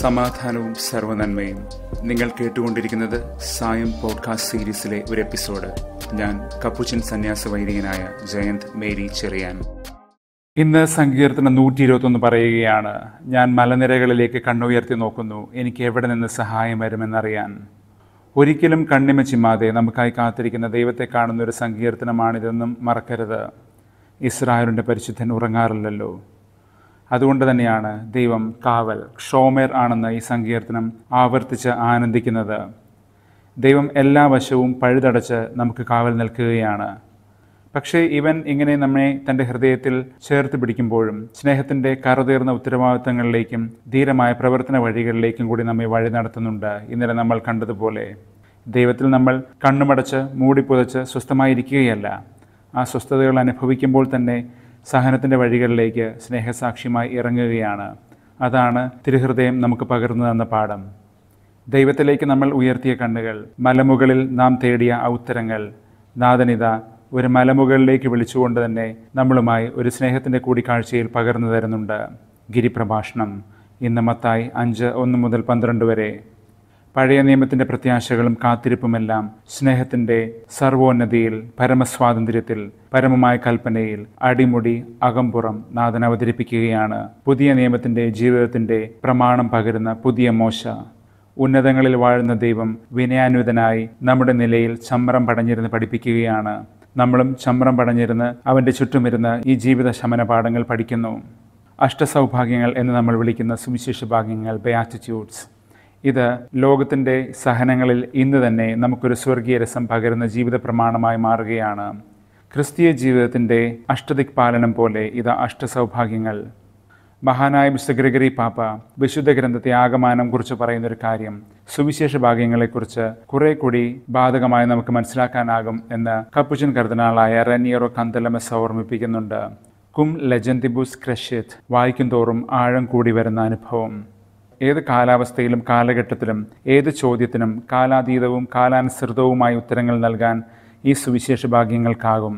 സമാധാനവും സർവനന്മയും നിങ്ങൾ കേട്ടുകൊണ്ടിരിക്കുന്നത് സായം പോഡ്കാസ്റ്റ് സീരീസിലെ ഒരു എപ്പിസോഡ് ഞാൻ കപ്പുച്ചൻ സന്യാസ വൈദികനായ ജയന്ത് മേരി ചെറിയാൻ ഇന്ന് സങ്കീർത്തനം നൂറ്റി ഇരുപത്തൊന്ന് പറയുകയാണ് ഞാൻ മലനിരകളിലേക്ക് കണ്ണുയർത്തി നോക്കുന്നു എനിക്ക് എവിടെ നിന്ന് സഹായം വരുമെന്നറിയാൻ ഒരിക്കലും കണ്ണിമ ചിമ്മാതെ നമുക്കായി കാത്തിരിക്കുന്ന ദൈവത്തെ കാണുന്ന ഒരു സങ്കീർത്തനമാണിതെന്നും മറക്കരുത് ഇസ്രായേലിൻ്റെ പരിശുദ്ധൻ ഉറങ്ങാറില്ലല്ലോ അതുകൊണ്ട് തന്നെയാണ് ദൈവം കാവൽ ക്ഷോമേർ ആണെന്ന് ഈ സങ്കീർത്തനം ആവർത്തിച്ച് ആനന്ദിക്കുന്നത് ദൈവം എല്ലാ വശവും പഴുതടച്ച് നമുക്ക് കാവൽ നിൽക്കുകയാണ് പക്ഷേ ഇവൻ ഇങ്ങനെ നമ്മെ തൻ്റെ ഹൃദയത്തിൽ ചേർത്ത് പിടിക്കുമ്പോഴും സ്നേഹത്തിൻ്റെ കറുതീർന്ന ഉത്തരവാദിത്തങ്ങളിലേക്കും ധീരമായ പ്രവർത്തന വഴികളിലേക്കും കൂടി നമ്മെ വഴി നടത്തുന്നുണ്ട് ഇന്നലെ നമ്മൾ കണ്ടതുപോലെ ദൈവത്തിൽ നമ്മൾ കണ്ണുമടച്ച് മൂടിപ്പുതച്ച് സ്വസ്ഥമായിരിക്കുകയല്ല ആ സ്വസ്ഥതകൾ അനുഭവിക്കുമ്പോൾ തന്നെ സഹനത്തിൻ്റെ വഴികളിലേക്ക് സ്നേഹസാക്ഷിയുമായി ഇറങ്ങുകയാണ് അതാണ് തിരുഹൃദയം നമുക്ക് പകർന്നു തന്ന പാഠം ദൈവത്തിലേക്ക് നമ്മൾ ഉയർത്തിയ കണ്ണുകൾ മലമുകളിൽ നാം തേടിയ ഔത്തരങ്ങൾ നാദനിത ഒരു മലമുകളിലേക്ക് വിളിച്ചുകൊണ്ട് തന്നെ നമ്മളുമായി ഒരു സ്നേഹത്തിൻ്റെ കൂടിക്കാഴ്ചയിൽ പകർന്നു തരുന്നുണ്ട് ഗിരിപ്രഭാഷണം ഇന്ന് മത്തായി അഞ്ച് ഒന്ന് മുതൽ പന്ത്രണ്ട് വരെ പഴയ നിയമത്തിൻ്റെ പ്രത്യാശകളും കാത്തിരിപ്പുമെല്ലാം സ്നേഹത്തിൻ്റെ സർവോന്നതിയിൽ പരമസ്വാതന്ത്ര്യത്തിൽ പരമമായ കൽപ്പനയിൽ അടിമുടി അകമ്പുറം നാഥൻ അവതരിപ്പിക്കുകയാണ് പുതിയ നിയമത്തിൻ്റെ ജീവിതത്തിൻ്റെ പ്രമാണം പകരുന്ന പുതിയ മോശ ഉന്നതങ്ങളിൽ വാഴുന്ന ദൈവം വിനയാന്വിതനായി നമ്മുടെ നിലയിൽ ചമ്രം പടഞ്ഞിരുന്ന് പഠിപ്പിക്കുകയാണ് നമ്മളും ചമ്രം പടഞ്ഞിരുന്ന് അവൻ്റെ ചുറ്റുമിരുന്ന് ഈ ജീവിത ശമന പാഠങ്ങൾ പഠിക്കുന്നു അഷ്ടസൗഭാഗ്യങ്ങൾ എന്ന് നമ്മൾ വിളിക്കുന്ന സുവിശേഷ ഭാഗ്യങ്ങൾ ബയാറ്റിറ്റ്യൂഡ്സ് ഇത് ലോകത്തിൻ്റെ സഹനങ്ങളിൽ ഇന്ന് തന്നെ നമുക്കൊരു സ്വർഗീയ രസം പകരുന്ന ജീവിത പ്രമാണമായി മാറുകയാണ് ക്രിസ്തീയ ജീവിതത്തിൻ്റെ പാലനം പോലെ ഇത് അഷ്ടസൗഭാഗ്യങ്ങൾ മഹാനായ മിസ്റ്റർ ഗ്രിഗറി പാപ്പ വിശുദ്ധ ഗ്രന്ഥത്തെ ആഗമാനം കുറിച്ച് പറയുന്നൊരു കാര്യം സുവിശേഷ ഭാഗ്യങ്ങളെക്കുറിച്ച് കുറെ കൂടി ബാധകമായി നമുക്ക് മനസ്സിലാക്കാനാകും എന്ന് കപ്പുചൻ കർദിനാളായ റനിയറോ കന്തലമസ് ഓർമ്മിപ്പിക്കുന്നുണ്ട് കും ലജന്തിബുസ് ക്രഷിത് വായിക്കും തോറും ആഴം കൂടി വരുന്ന അനുഭവം ഏത് കാലാവസ്ഥയിലും കാലഘട്ടത്തിലും ഏത് ചോദ്യത്തിനും കാലാതീതവും കാലാനുസൃതവുമായ ഉത്തരങ്ങൾ നൽകാൻ ഈ സുവിശേഷ ഭാഗ്യങ്ങൾക്കാകും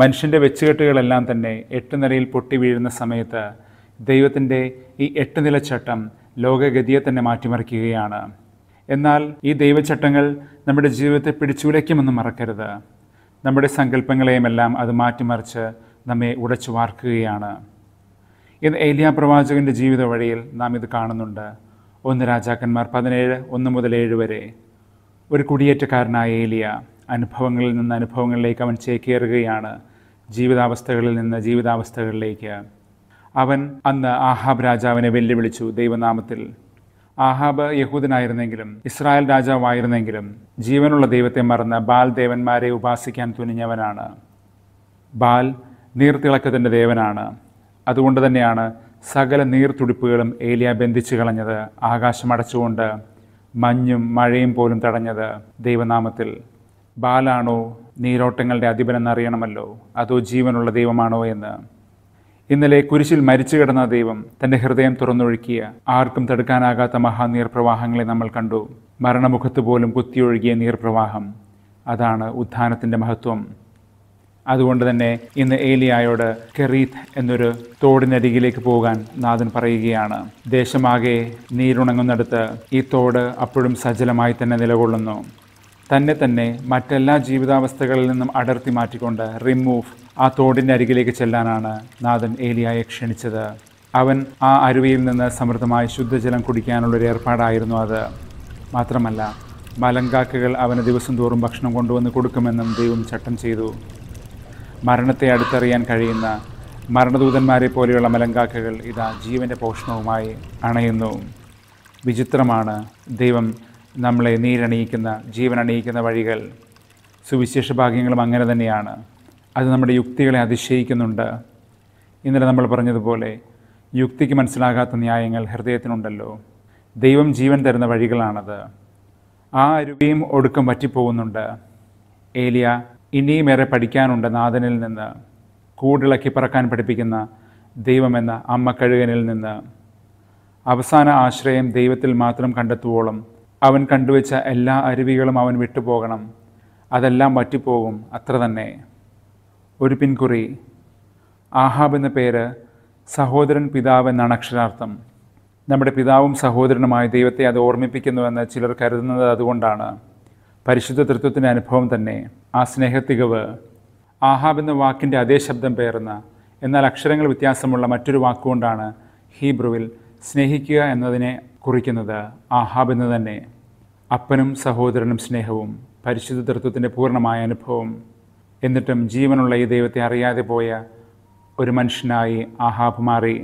മനുഷ്യൻ്റെ വെച്ചുകെട്ടുകളെല്ലാം തന്നെ എട്ട് നിലയിൽ പൊട്ടി വീഴുന്ന സമയത്ത് ദൈവത്തിൻ്റെ ഈ എട്ട് നില ചട്ടം ലോകഗതിയെ തന്നെ മാറ്റിമറിക്കുകയാണ് എന്നാൽ ഈ ദൈവചട്ടങ്ങൾ നമ്മുടെ ജീവിതത്തെ പിടിച്ചുലയ്ക്കുമെന്ന് മറക്കരുത് നമ്മുടെ സങ്കല്പങ്ങളെയുമെല്ലാം അത് മാറ്റിമറിച്ച് നമ്മെ ഉടച്ചു വാർക്കുകയാണ് ഇത് ഏലിയ പ്രവാചകൻ്റെ ജീവിത വഴിയിൽ നാം ഇത് കാണുന്നുണ്ട് ഒന്ന് രാജാക്കന്മാർ പതിനേഴ് ഒന്ന് മുതൽ ഏഴ് വരെ ഒരു കുടിയേറ്റക്കാരനായ ഏലിയ അനുഭവങ്ങളിൽ നിന്ന് അനുഭവങ്ങളിലേക്ക് അവൻ ചേക്കേറുകയാണ് ജീവിതാവസ്ഥകളിൽ നിന്ന് ജീവിതാവസ്ഥകളിലേക്ക് അവൻ അന്ന് ആഹാബ് രാജാവിനെ വെല്ലുവിളിച്ചു ദൈവനാമത്തിൽ ആഹാബ് യഹൂദനായിരുന്നെങ്കിലും ഇസ്രായേൽ രാജാവായിരുന്നെങ്കിലും ജീവനുള്ള ദൈവത്തെ മറന്ന് ബാൽ ദേവന്മാരെ ഉപാസിക്കാൻ തുനിഞ്ഞവനാണ് ബാൽ നീർത്തിളക്കത്തിൻ്റെ ദേവനാണ് അതുകൊണ്ട് തന്നെയാണ് സകല നീർത്തുടിപ്പുകളും ഏലിയ ബന്ധിച്ചു കളഞ്ഞത് ആകാശമടച്ചുകൊണ്ട് മഞ്ഞും മഴയും പോലും തടഞ്ഞത് ദൈവനാമത്തിൽ ബാലാണോ നീരോട്ടങ്ങളുടെ അധിപനെന്നറിയണമല്ലോ അതോ ജീവനുള്ള ദൈവമാണോ എന്ന് ഇന്നലെ കുരിശിൽ മരിച്ചു കിടന്ന ദൈവം തൻ്റെ ഹൃദയം തുറന്നൊഴുക്കിയ ആർക്കും തടുക്കാനാകാത്ത മഹാനീർപ്രവാഹങ്ങളെ നമ്മൾ കണ്ടു മരണമുഖത്ത് പോലും കുത്തിയൊഴുകിയ നീർപ്രവാഹം അതാണ് ഉത്ഥാനത്തിൻ്റെ മഹത്വം അതുകൊണ്ട് തന്നെ ഇന്ന് ഏലിയായോട് കെറീത്ത് എന്നൊരു തോടിനരികിലേക്ക് പോകാൻ നാഥൻ പറയുകയാണ് ദേശമാകെ നീരുണങ്ങുന്നിടത്ത് ഈ തോട് അപ്പോഴും സജലമായി തന്നെ നിലകൊള്ളുന്നു തന്നെ തന്നെ മറ്റെല്ലാ ജീവിതാവസ്ഥകളിൽ നിന്നും അടർത്തി മാറ്റിക്കൊണ്ട് റിമൂവ് ആ തോടിൻ്റെ അരികിലേക്ക് ചെല്ലാനാണ് നാഥൻ ഏലിയായെ ക്ഷണിച്ചത് അവൻ ആ അരുവിയിൽ നിന്ന് സമൃദ്ധമായി ശുദ്ധജലം കുടിക്കാനുള്ളൊരു ഏർപ്പാടായിരുന്നു അത് മാത്രമല്ല മലങ്കാക്കകൾ അവന് ദിവസം തോറും ഭക്ഷണം കൊണ്ടുവന്ന് കൊടുക്കുമെന്നും ദൈവം ചട്ടം ചെയ്തു മരണത്തെ അടുത്തറിയാൻ കഴിയുന്ന മരണദൂതന്മാരെ പോലെയുള്ള മലങ്കാക്കകൾ ഇതാ ജീവൻ്റെ പോഷണവുമായി അണയുന്നു വിചിത്രമാണ് ദൈവം നമ്മളെ നീരണിയിക്കുന്ന ജീവൻ അണിയിക്കുന്ന വഴികൾ സുവിശേഷ ഭാഗ്യങ്ങളും അങ്ങനെ തന്നെയാണ് അത് നമ്മുടെ യുക്തികളെ അതിശയിക്കുന്നുണ്ട് ഇന്നലെ നമ്മൾ പറഞ്ഞതുപോലെ യുക്തിക്ക് മനസ്സിലാകാത്ത ന്യായങ്ങൾ ഹൃദയത്തിനുണ്ടല്ലോ ദൈവം ജീവൻ തരുന്ന വഴികളാണത് ആ അരുവിയും ഒടുക്കം പറ്റിപ്പോകുന്നുണ്ട് ഏലിയ ഇനിയും ഏറെ പഠിക്കാനുണ്ട് നാഥനിൽ നിന്ന് കൂടിളക്കി പറക്കാൻ പഠിപ്പിക്കുന്ന ദൈവമെന്ന അമ്മ കഴുകനിൽ നിന്ന് അവസാന ആശ്രയം ദൈവത്തിൽ മാത്രം കണ്ടെത്തുവോളം അവൻ കണ്ടുവച്ച എല്ലാ അരുവികളും അവൻ വിട്ടുപോകണം അതെല്ലാം വറ്റിപ്പോകും അത്ര തന്നെ ഒരു പിൻകുറി ആഹാബ് എന്ന പേര് സഹോദരൻ പിതാവ് എന്നാണ് അക്ഷരാർത്ഥം നമ്മുടെ പിതാവും സഹോദരനുമായ ദൈവത്തെ അത് ഓർമ്മിപ്പിക്കുന്നുവെന്ന് ചിലർ കരുതുന്നത് അതുകൊണ്ടാണ് പരിശുദ്ധ തൃത്വത്തിൻ്റെ അനുഭവം തന്നെ ആ സ്നേഹത്തികവ് ആഹാബ് എന്ന വാക്കിൻ്റെ അതേ ശബ്ദം പേർന്ന എന്നാൽ അക്ഷരങ്ങൾ വ്യത്യാസമുള്ള മറ്റൊരു വാക്കുകൊണ്ടാണ് ഹീബ്രുവിൽ സ്നേഹിക്കുക എന്നതിനെ കുറിക്കുന്നത് ആഹാബ് എന്ന് തന്നെ അപ്പനും സഹോദരനും സ്നേഹവും പരിശുദ്ധ തൃത്വത്തിൻ്റെ പൂർണ്ണമായ അനുഭവം എന്നിട്ടും ജീവനുള്ള ഈ ദൈവത്തെ അറിയാതെ പോയ ഒരു മനുഷ്യനായി ആഹാബ് മാറി